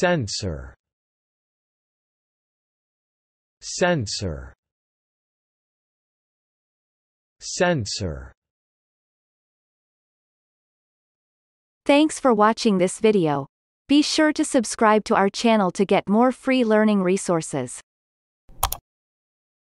Sensor Sensor Sensor Thanks for watching this video. Be sure to subscribe to our channel to get more free learning resources.